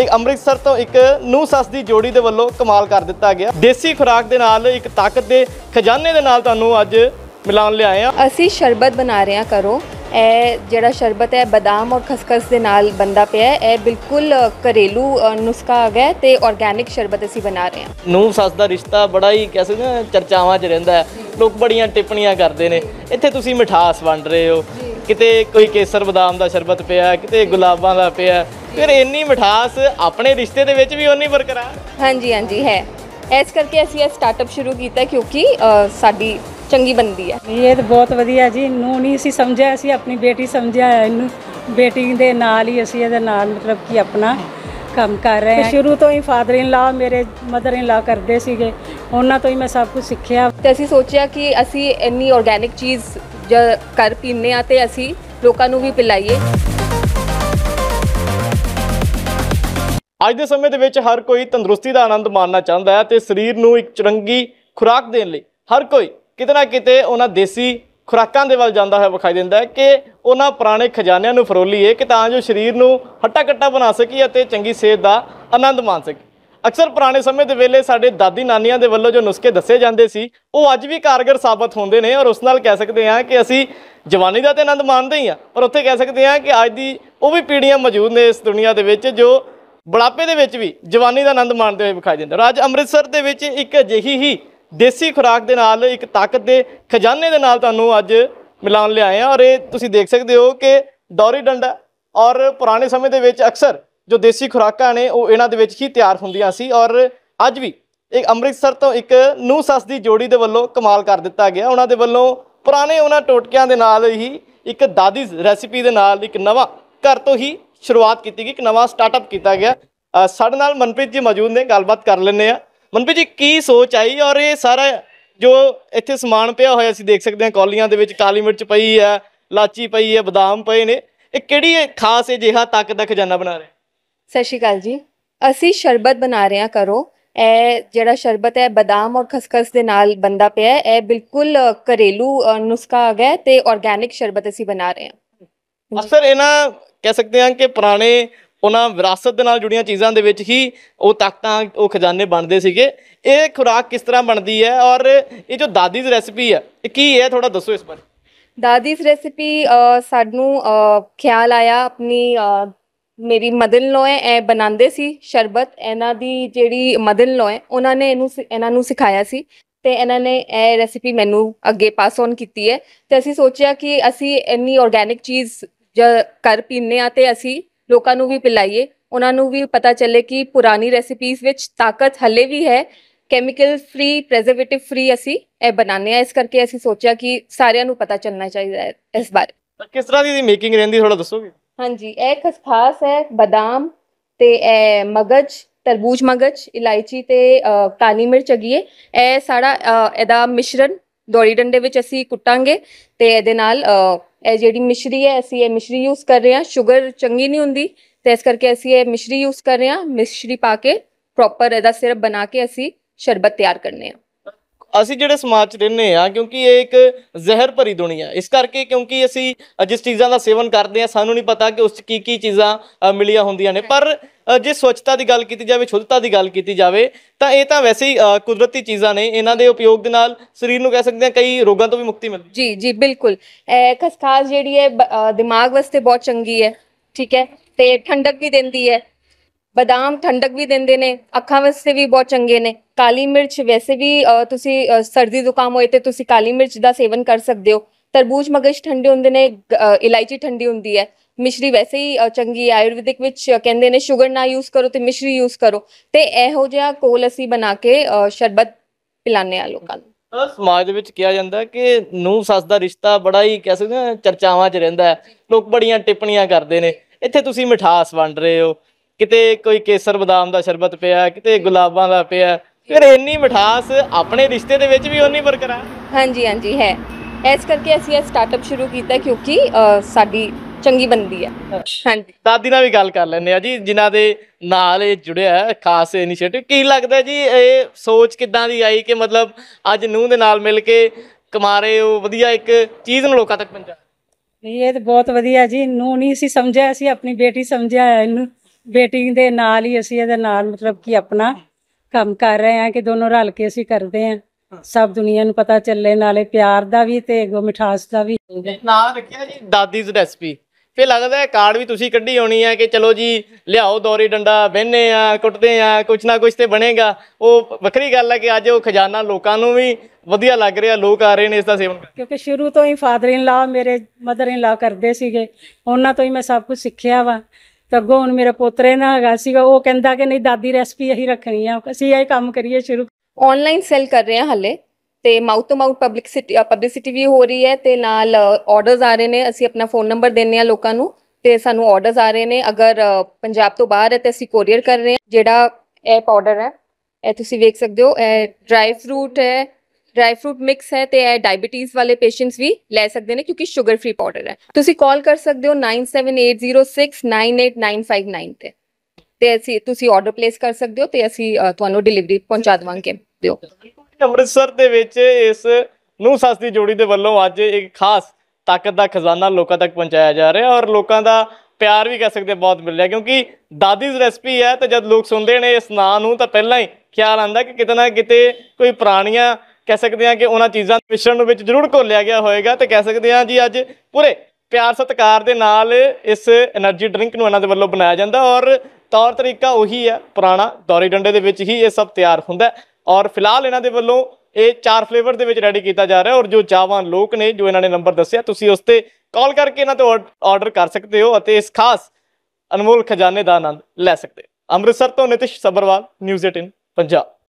ਇੱਕ ਅੰਮ੍ਰਿਤਸਰ ਤੋਂ ਇੱਕ ਨੂ ਸੱਸ ਦੀ ਜੋੜੀ ਦੇ ਵੱਲੋਂ ਕਮਾਲ ਕਰ ਦਿੱਤਾ ਗਿਆ ਦੇਸੀ ਖੁਰਾਕ ਦੇ ਨਾਲ ਇੱਕ ਤਾਕਤ ਦੇ ਖਜ਼ਾਨੇ ਦੇ ਨਾਲ ਤੁਹਾਨੂੰ ਅੱਜ ਮਿਲਾਉਣ ਲਿਆਏ ਆ ਅਸੀਂ ਸ਼ਰਬਤ ਬਣਾ ਰਹੇ ਆ ਕਰੋ ਇਹ ਜਿਹੜਾ ਸ਼ਰਬਤ ਹੈ ਬਦਾਮ ਔਰ ਖਸਖਸ ਦੇ ਨਾਲ ਬੰਦਾ ਪਿਆ ਹੈ ਇਹ ਬਿਲਕੁਲ ਘਰੇਲੂ ਨੁਸਖਾ ਆ ਗਿਆ ਤੇ ਆਰਗੈਨਿਕ ਸ਼ਰਬਤ ਅਸੀਂ ਬਣਾ ਰਹੇ ਆ ਨੂ ਸੱਸ ਦਾ ਰਿਸ਼ਤਾ ਬੜਾ ਹੀ ਕਹਿ ਸਕਦੇ ਚਰਚਾਵਾਂ 'ਚ ਰਹਿੰਦਾ ਹੈ ਲੋਕ ਬੜੀਆਂ ਟਿੱਪਣੀਆਂ ਕਰਦੇ ਨੇ ਇੱਥੇ ਤੁਸੀਂ ਮਿਠਾਸ ਵੰਡ ਰਹੇ ਹੋ ਕਿਤੇ ਕੋਈ ਕੇਸਰ ਬਦਾਮ ਦਾ ਸ਼ਰਬਤ ਪਿਆ ਕਿਤੇ ਗੁਲਾਬਾਂ ਦਾ ਪਿਆ ਫਿਰ ਇੰਨੀ ਮਿਠਾਸ ਆਪਣੇ ਰਿਸ਼ਤੇ ਦੇ ਵਿੱਚ ਵੀ ਉਨੀ ਬਰਕਰਾਰ ਹਾਂਜੀ ਹਾਂਜੀ ਹੈ ਇਸ ਕਰਕੇ ਅਸੀਂ ਇਹ ਸਟਾਰਟਅਪ ਸ਼ੁਰੂ ਕੀਤਾ ਕਿਉਂਕਿ ਸਾਡੀ ਚੰਗੀ ਬੰਦੀ ਹੈ ਇਹ ਤਾਂ ਬਹੁਤ ਵਧੀਆ ਜੀ ਨੂੰ ਨਹੀਂ ਅਸੀਂ ਸਮਝਿਆ ਅਸੀਂ ਆਪਣੀ ਬੇਟੀ ਸਮਝਿਆ ਇਹਨੂੰ ਬੇਟੀ ਦੇ ਨਾਲ ਹੀ ਅਸੀਂ ਇਹਦੇ ਨਾਲ ਮਤਲਬ ਕਿ ਆਪਣਾ ਕੰਮ ਕਰ ਰਹੇ ਹਾਂ ਸ਼ੁਰੂ ਤੋਂ ਹੀ ਫਾਦਰ ਇਨ ਲਾ ਮੇਰੇ ਮਦਰ ਇਨ ਲਾ ਕਰਦੇ ਸੀਗੇ ਉਹਨਾਂ ਤੋਂ ਹੀ ਮੈਂ ਸਭ ਕੁਝ ਸਿੱਖਿਆ ਤੇ ਅਸੀਂ ਸੋਚਿਆ ਕਿ ਅਸੀਂ ਇੰਨੀ ਆਰਗੇਨਿਕ ਚੀਜ਼ ਜਾਂ ਕਰ ਪੀਨੇ ਆ ਤੇ ਅਸੀਂ ਲੋਕਾਂ ਨੂੰ ਵੀ ਪਿਲਾਈਏ ਅੱਜ ਦੇ ਸਮੇਂ ਦੇ ਵਿੱਚ ਹਰ ਕੋਈ ਤੰਦਰੁਸਤੀ ਦਾ ਆਨੰਦ ਮਾਣਨਾ ਚਾਹੁੰਦਾ ਹੈ ਤੇ ਸਰੀਰ ਨੂੰ ਇੱਕ ਚਰੰਗੀ ਖੁਰਾਕ ਦੇਣ ਲਈ ਹਰ ਕੋਈ ਕਿਤੇ ਨਾ ਕਿਤੇ ਉਹਨਾਂ ਦੇਸੀ ਖੁਰਾਕਾਂ ਦੇ ਵੱਲ ਜਾਂਦਾ ਹੋਇਆ ਵਿਖਾਈ ਦਿੰਦਾ ਹੈ ਕਿ ਉਹਨਾਂ ਪੁਰਾਣੇ ਖਜ਼ਾਨਿਆਂ ਨੂੰ ਫਰੋਲੀਏ ਕਿ ਤਾਂ ਜੋ ਸਰੀਰ ਨੂੰ ਹੱਟਾ ਕੱਟਾ ਬਣਾ ਸਕੀ ਅਤੇ ਚੰਗੀ ਸਿਹਤ ਦਾ ਆਨੰਦ ਮਾਣ ਸਕੀ ਅਕਸਰ ਪੁਰਾਣੇ ਸਮੇਂ ਦੇ ਵੇਲੇ ਸਾਡੇ ਦਾਦੀ ਨਾਨੀਆਂ ਦੇ ਵੱਲੋਂ ਜੋ ਨੁਸਖੇ ਦੱਸੇ ਜਾਂਦੇ ਸੀ ਉਹ ਅੱਜ ਵੀ ਕਾਰਗਰ ਸਾਬਤ ਹੁੰਦੇ ਨੇ ਔਰ ਉਸ ਨਾਲ ਕਹਿ ਸਕਦੇ ਹਾਂ ਕਿ ਅਸੀਂ ਜਵਾਨੀ ਦਾ ਤੇ ਆਨੰਦ ਮਾਣਦੇ ਹੀ ਆ ਪਰ ਉੱਥੇ ਕਹਿ ਸਕਦੇ ਹਾਂ ਕਿ ਅੱਜ ਦੀ ਉਹ ਵੀ ਪੀੜ੍ਹੀਆਂ ਮੌਜੂਦ ਨੇ ਇਸ ਦੁਨੀਆ ਦੇ ਵਿੱਚ ਜੋ ਬੁਢਾਪੇ ਦੇ ਵਿੱਚ ਵੀ ਜਵਾਨੀ ਦਾ ਆਨੰਦ ਮਾਣਦੇ ਹੋਏ ਵਿਖਾਈ ਦਿੰਦੇ ਰਾਜ ਅੰਮ੍ਰਿਤਸਰ ਦੇ ਵਿੱਚ ਇੱਕ ਅਜਿਹੀ ਹੀ ਦੇਸੀ ਖੁਰਾਕ ਦੇ ਨਾਲ ਇੱਕ ਤਾਕਤ ਦੇ ਖਜ਼ਾਨੇ ਦੇ ਨਾਲ ਤੁਹਾਨੂੰ ਅੱਜ ਮਿਲਾਉਣ ਲਿਆਏ ਆ ਔਰ ਇਹ ਤੁਸੀਂ ਦੇਖ ਸਕਦੇ ਹੋ ਕਿ ਡੌਰੀ ਡੰਡਾ ਔਰ ਪੁਰਾਣੇ ਸਮੇਂ ਦੇ ਵਿੱਚ ਅਕਸਰ ਜੋ ਦੇਸੀ ਖੁਰਾਕਾਂ ਨੇ ਉਹ ਇਹਨਾਂ ਦੇ ਵਿੱਚ ਹੀ ਤਿਆਰ ਹੁੰਦੀਆਂ ਸੀ ਔਰ ਅੱਜ ਵੀ ਇੱਕ ਅੰਮ੍ਰਿਤਸਰ ਤੋਂ ਇੱਕ ਨੂੰ ਸੱਸ ਦੀ ਜੋੜੀ ਦੇ ਵੱਲੋਂ ਕਮਾਲ ਕਰ ਦਿੱਤਾ ਗਿਆ ਉਹਨਾਂ ਦੇ ਵੱਲੋਂ ਪੁਰਾਣੇ ਉਹਨਾਂ ਟੋਟਕਿਆਂ ਦੇ ਨਾਲ ਹੀ ਇੱਕ ਦਾਦੀ ਰੈਸਿਪੀ ਦੇ ਨਾਲ ਇੱਕ ਨਵਾਂ ਘਰ ਤੋਂ ਹੀ ਸ਼ੁਰੂਆਤ ਕੀਤੀ ਗਈ ਇੱਕ ਨਵਾਂ ਸਟਾਰਟਅਪ ਕੀਤਾ ਗਿਆ ਸਾਡੇ ਨਾਲ ਮਨਪ੍ਰੀਤ ਜੀ ਮੌਜੂਦ ਨੇ ਗੱਲਬਾਤ ਕਰ ਲੈਣੇ ਆ ਮਨਪ੍ਰੀਤ ਜੀ ਕੀ ਸੋਚ ਆਈ ਔਰ ਇਹ ਸਾਰਾ ਜੋ ਇੱਥੇ ਸਮਾਨ ਪਿਆ ਹੋਇਆ ਅਸੀਂ ਦੇਖ ਸਕਦੇ ਹਾਂ ਕੌਲੀਆਂ ਦੇ ਵਿੱਚ ਕਾਲੀ ਮਿਰਚ ਪਈ ਹੈ ਲਾਚੀ ਪਈ ਹੈ ਬਦਾਮ ਪਏ ਨੇ ਇਹ ਕਿਹੜੀ ਖਾਸ ਜਿਹਾ ਤੱਕ ਦਾ ਖਜ਼ਾਨਾ ਬਣਾ ਰਿਹਾ ਸਤਿ ਸ਼੍ਰੀ ਅਕਾਲ ਜੀ ਅਸੀਂ ਸ਼ਰਬਤ ਬਣਾ ਰਹੇ ਆ ਕਰੋ ਇਹ ਜਿਹੜਾ ਸ਼ਰਬਤ ਹੈ ਬਦਾਮ ਔਰ ਖਸਖਸ ਦੇ ਨਾਲ ਬੰਦਾ ਪਿਆ ਹੈ ਇਹ ਬਿਲਕੁਲ ਘਰੇਲੂ ਨੁਸਖਾ ਆ ਗਿਆ ਤੇ ਆਰਗੈਨਿਕ ਸ਼ਰਬਤ ਅਸੀਂ ਬਣਾ ਰਹੇ ਹਾਂ ਅਸਰ ਇਹਨਾਂ ਕਹਿ ਸਕਦੇ ਹਾਂ ਕਿ ਪੁਰਾਣੇ ਉਹਨਾਂ ਵਿਰਾਸਤ ਦੇ ਨਾਲ ਜੁੜੀਆਂ ਚੀਜ਼ਾਂ ਦੇ ਵਿੱਚ ਹੀ ਉਹ ਤਾਕਤਾਂ ਉਹ ਖਜ਼ਾਨੇ ਬਣਦੇ ਸੀਗੇ ਇਹ ਖੁਰਾਕ ਕਿਸ ਤਰ੍ਹਾਂ ਬਣਦੀ ਹੈ ਔਰ ਇਹ ਜੋ ਦਾਦੀ ਦੀ ਰੈਸਪੀ ਹੈ ਇਹ ਕੀ ਹੈ ਥੋੜਾ ਦੱਸੋ ਇਸ ਬਾਰੇ ਦਾਦੀ ਦੀ ਰੈਸਪੀ ਸਾਨੂੰ ਖਿਆਲ ਆਇਆ ਆਪਣੀ ਮੇਰੀ ਮਦਰ ਲੋਏ ਇਹ ਬਣਾਉਂਦੇ ਸੀ ਸ਼ਰਬਤ ਇਹਨਾਂ ਦੀ ਜਿਹੜੀ ਮਦਰ ਲੋਏ ਉਹਨਾਂ ਨੇ ਇਹਨੂੰ ਇਹਨਾਂ ਨੂੰ ਸਿਖਾਇਆ ਸੀ ਤੇ ਇਹਨਾਂ ਨੇ ਇਹ ਰੈਸਿਪੀ ਮੈਨੂੰ ਅੱਗੇ ਪਾਸ ਔਨ ਕੀਤੀ ਹੈ ਤੇ ਅਸੀਂ ਸੋਚਿਆ ਕਿ ਅਸੀਂ ਇੰਨੀ ਆਰਗੇਨਿਕ ਚੀਜ਼ ਜਰ ਕਰ ਪੀਨੇ ਆ ਤੇ ਅਸੀਂ ਲੋਕਾਂ ਨੂੰ ਵੀ ਪਿਲਾਈਏ ਉਹਨਾਂ ਨੂੰ ਵੀ ਪਤਾ ਚੱਲੇ ਕਿ ਪੁਰਾਣੀ ਰੈਸਿਪੀਜ਼ ਵਿੱਚ ਤਾਕਤ ਹੱਲੇ ਵੀ ਹੈ ਕੈਮੀਕਲ ਫ੍ਰੀ ਪ੍ਰੈਜ਼ਰਵੇਟਿਵ ਫ੍ਰੀ ਅਸੀਂ ਇਹ ਬਣਾਉਂਦੇ ਆ ਇਸ ਕਰਕੇ ਅਸੀਂ ਸੋਚਿਆ ਕਿ ਸਾਰਿਆਂ ਨੂੰ ਪਤਾ ਚੱਲਣਾ ਚਾਹੀਦਾ ਹੈ ਇਸ ਬਾਰੇ ਕਿਸ ਤਰ੍ਹਾਂ ਦੀ ਮੇਕਿੰਗ ਰਹਿੰਦੀ ਥੋੜਾ ਦੱਸੋਗੇ ਹਾਂਜੀ ਇਹ ਖਾਸ ਹੈ ਬਦਾਮ ਤੇ ਇਹ ਮਗਜ ਤਰਬੂਜ ਮਗਜ ਇਲਾਇਚੀ ਤੇ ਕਾਲੀ ਮਿਰਚ ਅਗੀਏ ਇਹ ਸਾਰਾ ਇਹਦਾ ਮਿਸ਼ਰਣ ਦੋੜੀ ਡੰਡੇ ਵਿੱਚ ਅਸੀਂ ਕੁੱਟਾਂਗੇ ਤੇ ਇਹਦੇ ਨਾਲ ਇਹ ਜਿਹੜੀ ਮਿਸ਼ਰੀ ਹੈ ਅਸੀਂ ਇਹ ਮਿਸ਼ਰੀ ਯੂਜ਼ ਕਰ ਰਹੇ ਹਾਂ ਸ਼ੂਗਰ ਚੰਗੀ ਨਹੀਂ ਹੁੰਦੀ ਤੇ ਇਸ ਕਰਕੇ ਅਸੀਂ ਇਹ ਮਿਸ਼ਰੀ ਯੂਜ਼ ਕਰ ਰਹੇ ਹਾਂ ਮਿਸ਼ਰੀ ਪਾ ਕੇ ਪ੍ਰੋਪਰ ਇਹਦਾ ਸਿਰਪ ਬਣਾ ਕੇ ਅਸੀਂ ਸ਼ਰਬਤ ਤਿਆਰ ਕਰਨੇ ਆ ਅਸੀਂ ਜਿਹੜੇ ਸਮਾਜ 'ਚ ਰਹਿੰਦੇ ਆ ਕਿਉਂਕਿ ਇਹ ਇੱਕ ਜ਼ਹਿਰ ਭਰੀ ਦੁਨੀਆ ਇਸ ਕਰਕੇ ਕਿਉਂਕਿ ਅਸੀਂ ਜਿਸ ਚੀਜ਼ਾਂ ਦਾ ਸੇਵਨ ਕਰਦੇ ਆ ਸਾਨੂੰ ਨਹੀਂ ਪਤਾ ਕਿ ਉਸ 'ਚ ਕੀ ਕੀ ਚੀਜ਼ਾਂ ਮਿਲੀਆਂ ਹੁੰਦੀਆਂ ਨੇ ਪਰ ਜੇ ਸਵੱਛਤਾ ਦੀ ਗੱਲ ਕੀਤੀ ਜਾਵੇ ਸ਼ੁੱਧਤਾ ਦੀ ਗੱਲ ਕੀਤੀ ਜਾਵੇ ਤਾਂ ਇਹ ਤਾਂ ਵੈਸੇ ਹੀ ਕੁਦਰਤੀ ਚੀਜ਼ਾਂ ਨੇ ਇਹਨਾਂ ਦੇ ਉਪਯੋਗ ਦੇ ਨਾਲ ਸਰੀਰ ਨੂੰ ਕਹਿ ਸਕਦੇ ਆ ਕਈ ਰੋਗਾਂ ਤੋਂ ਵੀ ਮੁਕਤੀ ਮਿਲਦੀ ਜੀ ਜੀ ਬਿਲਕੁਲ ਖਸਖਾਸ ਜਿਹੜੀ ਹੈ ਦਿਮਾਗ ਵਾਸਤੇ ਬਹੁਤ ਚੰਗੀ ਹੈ ਠੀਕ ਹੈ ਤੇ ਠੰਡਕ ਵੀ ਦਿੰਦੀ ਹੈ ਬਦਾਮ ਠੰਡਕ ਵੀ ਦਿੰਦੇ ਨੇ ਅੱਖਾਂ ਵਾਸਤੇ ਵੀ ਬਹੁਤ ਚੰਗੇ ਨੇ ਕਾਲੀ ਮਿਰਚ ਵੈਸੇ ਵੀ ਤੁਸੀਂ ਸਰਦੀ ਜ਼ੁਕਾਮ ਹੋਏ ਤੇ ਤੁਸੀਂ ਕਾਲੀ ਮਿਰਚ ਦਾ ਸੇਵਨ ਕਰ ਸਕਦੇ ਹੋ ਤਰਬੂਜ ਮਗਜ਼ ਠੰਡੇ ਹੁੰਦੇ ਨੇ ਇਲਾਇਚੀ ਠੰਡੀ ਹੁੰਦੀ ਹੈ ਮਿਸ਼ਰੀ ਵੈਸੇ ਹੀ ਚੰਗੀ ਆਯੁਰਵੈਦਿਕ ਵਿੱਚ ਕਹਿੰਦੇ ਨੇ ਸ਼ੂਗਰ ਨਾ ਯੂਜ਼ ਕਰੋ ਤੇ ਮਿਸ਼ਰੀ ਯੂਜ਼ ਕਰੋ ਤੇ ਇਹੋ ਜਿਹਾ ਕੋਲ ਅਸੀਂ ਬਣਾ ਕੇ ਸ਼ਰਬਤ ਪਿਲਾਣੇ ਆ ਲੋਕਾਂ ਨੂੰ ਸਮਾਜ ਦੇ ਵਿੱਚ ਕਿਹਾ ਜਾਂਦਾ ਕਿ ਨੂੰ ਸੱਸ ਦਾ ਰਿਸ਼ਤਾ ਬੜਾ ਹੀ ਕਹਿ ਸਕਦੇ ਚਰਚਾਵਾਂ 'ਚ ਰਹਿੰਦਾ ਲੋਕ ਬੜੀਆਂ ਟਿੱਪਣੀਆਂ ਕਰਦੇ ਨੇ ਇੱਥੇ ਤੁਸੀਂ ਮਿਠਾਸ ਵੰਡ ਰਹੇ ਹੋ ਕਿਤੇ ਕੋਈ ਕੇਸਰ ਬਦਾਮ ਦਾ ਸ਼ਰਬਤ ਪਿਆ ਕਿਤੇ ਗੁਲਾਬਾਂ ਦਾ ਪਿਆ ਫਿਰ ਇੰਨੀ ਮਿਠਾਸ ਆਪਣੇ ਰਿਸ਼ਤੇ ਦੇ ਵਿੱਚ ਵੀ ਉਨੀ ਬਰਕਰਾਰ ਹਾਂਜੀ ਹਾਂਜੀ ਹੈ ਇਸ ਕਰਕੇ ਅਸੀਂ ਇਹ ਸਟਾਰਟਅਪ ਸ਼ੁਰੂ ਕੀਤਾ ਕਿਉਂਕਿ ਸਾਡੀ ਚੰਗੀ ਬੰਦੀ ਹੈ ਹਾਂਜੀ ਦਾਦੀ ਨਾਲ ਵੀ ਗੱਲ ਕਰ ਲੈਂਦੇ ਆ ਜੀ ਜਿਨ੍ਹਾਂ ਦੇ ਨਾਲ ਇਹ ਜੁੜਿਆ ਹੈ ਖਾਸ ਇਨੀਸ਼ੀਏਟਿਵ ਕੀ ਲੱਗਦਾ ਜੀ ਇਹ ਸੋਚ ਕਿੱਦਾਂ ਦੀ ਆਈ ਕਿ ਮਤਲਬ ਅੱਜ ਨੂੰ ਦੇ ਨਾਲ ਮਿਲ ਕੇ ਕੁਮਾਰੇ ਉਹ ਵਧੀਆ ਇੱਕ ਚੀਜ਼ ਨੂੰ ਲੋਕਾਂ ਤੱਕ ਪਹੁੰਚਾ ਨਹੀਂ ਇਹ ਤਾਂ ਬਹੁਤ ਵਧੀਆ ਜੀ ਨੂੰ ਨਹੀਂ ਸੀ ਸਮਝਿਆ ਸੀ ਆਪਣੀ ਬੇਟੀ ਸਮਝਿਆ ਇਹਨੂੰ ਬੇਟੀ ਦੇ ਨਾਲ ਹੀ ਅਸੀਂ ਇਹਦੇ ਨਾਲ ਮਤਲਬ ਕਿ ਆਪਣਾ ਕੰਮ ਕਰ ਰਹੇ ਹਾਂ ਕਿ ਦੋਨੋਂ ਰਲ ਕੇ ਅਸੀਂ ਕਰਦੇ ਹਾਂ ਸਭ ਦੁਨੀਆ ਨੂੰ ਪਤਾ ਚੱਲੇ ਨਾਲੇ ਪਿਆਰ ਦਾ ਵੀ ਤੇ ਗੋ ਮਿਠਾਸ ਦਾ ਵੀ ਨਾਂ ਰੱਖਿਆ ਜੀ ਦਾਦੀਜ਼ ਰੈਸਪੀ ਫੇ ਲੱਗਦਾ ਹੈ ਕਾਰਡ ਵੀ ਤੁਸੀਂ ਕੱਢੀ ਹੋਣੀ ਹੈ ਕਿ ਚਲੋ ਜੀ ਲਿਆਓ ਦੌਰੀ ਡੰਡਾ ਬੰਨੇ ਆ ਕੁੱਟਦੇ ਆ ਕੁਛ ਨਾ ਕੁਛ ਤੇ ਬਣੇਗਾ ਉਹ ਵੱਖਰੀ ਗੱਲ ਹੈ ਕਿ ਅੱਜ ਉਹ ਖਜ਼ਾਨਾ ਲੋਕਾਂ ਨੂੰ ਵੀ ਵਧੀਆ ਲੱਗ ਰਿਹਾ ਲੋਕ ਆ ਰਹੇ ਨੇ ਇਸ ਦਾ ਸੇਵਨ ਕਿਉਂਕਿ ਸ਼ੁਰੂ ਤੋਂ ਹੀ ਫਾਦਰ ਇਨ ਲਾ ਮੇਰੇ ਮਦਰ ਇਨ ਲਾ ਕਰਦੇ ਸੀਗੇ ਉਹਨਾਂ ਤੋਂ ਹੀ ਮੈਂ ਸਭ ਕੁਝ ਸਿੱਖਿਆ ਵਾ ਤਾਂ ਅੱਗੋਂ ਹੁਣ ਮੇਰਾ ਇਹ ਨਾ ਹੈਗਾ ਸੀਗਾ ਉਹ ਕਹਿੰਦਾ ਕਿ ਨਹੀਂ ਦਾਦੀ ਰੈਸਪੀ ਇਹੀ ਰੱਖਣੀ ਆ ਅਸੀਂ ਇਹ ਕੰਮ ਕਰੀਏ ਸ਼ੁਰੂ ਆਨਲਾਈਨ ਸੇਲ ਕਰ ਰਹੇ ਆ ਹਲੇ ਤੇ mouth to mouth publicity publicity ਵੀ ਹੋ ਰਹੀ ਹੈ ਤੇ ਨਾਲ ਆਰਡਰਸ ਆ ਰਹੇ ਨੇ ਅਸੀਂ ਆਪਣਾ ਫੋਨ ਨੰਬਰ ਦਿੰਨੇ ਆ ਲੋਕਾਂ ਨੂੰ ਤੇ ਸਾਨੂੰ ਆਰਡਰਸ ਆ ਰਹੇ ਨੇ ਅਗਰ ਪੰਜਾਬ ਤੋਂ ਬਾਹਰ ਹੈ ਤੇ ਅਸੀਂ ਕੋਰੀਅਰ ਕਰ ਰਹੇ ਹਾਂ ਜਿਹੜਾ ਇਹ ਪਾਊਡਰ ਹੈ ਇਹ ਤੁਸੀਂ ਵੇਖ ਸਕਦੇ ਹੋ ਇਹ ਡਰਾਈ ਫਰੂਟ ਹੈ ਡਰਾਈ ਫਰੂਟ ਮਿਕਸ ਹੈ ਤੇ ਇਹ ਡਾਇਬੀਟੀਜ਼ ਵਾਲੇ ਪੇਸ਼ੈਂਟਸ ਵੀ ਲੈ ਸਕਦੇ ਨੇ ਕਿਉਂਕਿ 슈ਗਰ ਫ੍ਰੀ ਪਾਊਡਰ ਹੈ ਤੁਸੀਂ ਕਾਲ ਕਰ ਸਕਦੇ ਹੋ 9780698959 ਤੇ ਤੇ ਅਸੀਂ ਤੁਸੀਂ ਆਰਡਰ ਪਲੇਸ ਕਰ ਸਕਦੇ ਹੋ ਤੇ ਅਸੀਂ ਤੁਹਾਨੂੰ ਡਿਲੀਵਰੀ ਪਹੁੰਚਾ ਦਵਾਂਗੇ ਦਿਓ ਅੰਮ੍ਰਿਤਸਰ ਦੇ ਵਿੱਚ ਇਸ ਨੂੰ ਸਸਤੀ ਜੋੜੀ ਦੇ ਵੱਲੋਂ ਅੱਜ ਇੱਕ ਖਾਸ ਤਾਕਤ ਦਾ ਖਜ਼ਾਨਾ ਲੋਕਾਂ ਤੱਕ ਪਹੁੰਚਾਇਆ ਜਾ ਰਿਹਾ ਔਰ ਲੋਕਾਂ ਦਾ ਪਿਆਰ ਵੀ ਕਹਿ ਸਕਦੇ ਬਹੁਤ ਮਿਲ ਰਿਹਾ ਕਿਉਂਕਿ ਦਾਦੀਜ਼ ਰੈਸਪੀ ਹੈ ਤੇ ਜਦ ਲੋਕ ਸੁਣਦੇ ਨੇ ਇਸ ਨਾਂ ਨੂੰ ਤਾਂ ਪਹਿਲਾਂ ਹੀ ਖਿਆਲ ਆਉਂਦਾ ਕਿ ਕਿਤੇ ਨਾ ਕਿਤੇ ਕੋਈ ਪੁਰਾਣੀਆਂ ਕਹਿ ਸਕਦੇ ਆ ਕਿ ਉਹਨਾਂ ਚੀਜ਼ਾਂ ਦੇ ਮਿਸ਼ਰਣ ਨੂੰ ਵਿੱਚ ਜ਼ਰੂਰ ਘੋਲਿਆ ਗਿਆ ਹੋਵੇਗਾ ਤੇ ਕਹਿ ਸਕਦੇ ਆ ਜੀ ਅੱਜ ਪੂਰੇ ਪਿਆਰ ਸਤਕਾਰ ਦੇ ਨਾਲ ਇਸ એનર્ਜੀ ਡਰਿੰਕ ਨੂੰ ਇਹਨਾਂ ਦੇ ਵੱਲੋਂ ਬਣਾਇਆ ਜਾਂਦਾ ਔਰ ਤੌਰ ਤਰੀਕਾ ਉਹੀ ਹੈ ਪੁਰਾਣਾ ਦੌਰੇ ਡੰਡੇ ਦੇ ਵਿੱਚ ਹੀ ਇਹ ਸਭ ਤਿਆਰ ਹੁੰਦਾ ਔਰ ਫਿਲਹਾਲ ਇਹਨਾਂ ਦੇ ਵੱਲੋਂ ਇਹ ਚਾਰ ਫਲੇਵਰ ਦੇ ਵਿੱਚ ਰੈਡੀ ਕੀਤਾ ਜਾ ਰਿਹਾ ਔਰ ਜੋ ਚਾਹਵਾਨ ਲੋਕ ਨੇ ਜੋ ਇਹਨਾਂ ਨੇ ਨੰਬਰ ਦੱਸਿਆ ਤੁਸੀਂ ਉਸ ਤੇ ਕਾਲ ਕਰਕੇ ਇਹਨਾਂ ਤੋਂ ਆਰਡਰ ਕਰ ਸਕਦੇ ਹੋ ਅਤੇ ਇਸ ਖਾਸ ਅਨਮੋਲ ਖਜ਼ਾਨੇ ਦਾ ਆਨੰਦ ਲੈ ਸਕਦੇ ਹੋ ਅੰਮ੍ਰਿਤਸਰ ਤੋਂ ਨਿਤਿਸ਼ ਸਬਰਵਾਲ ਨਿਊਜ਼ 18 ਪੰਜਾਬ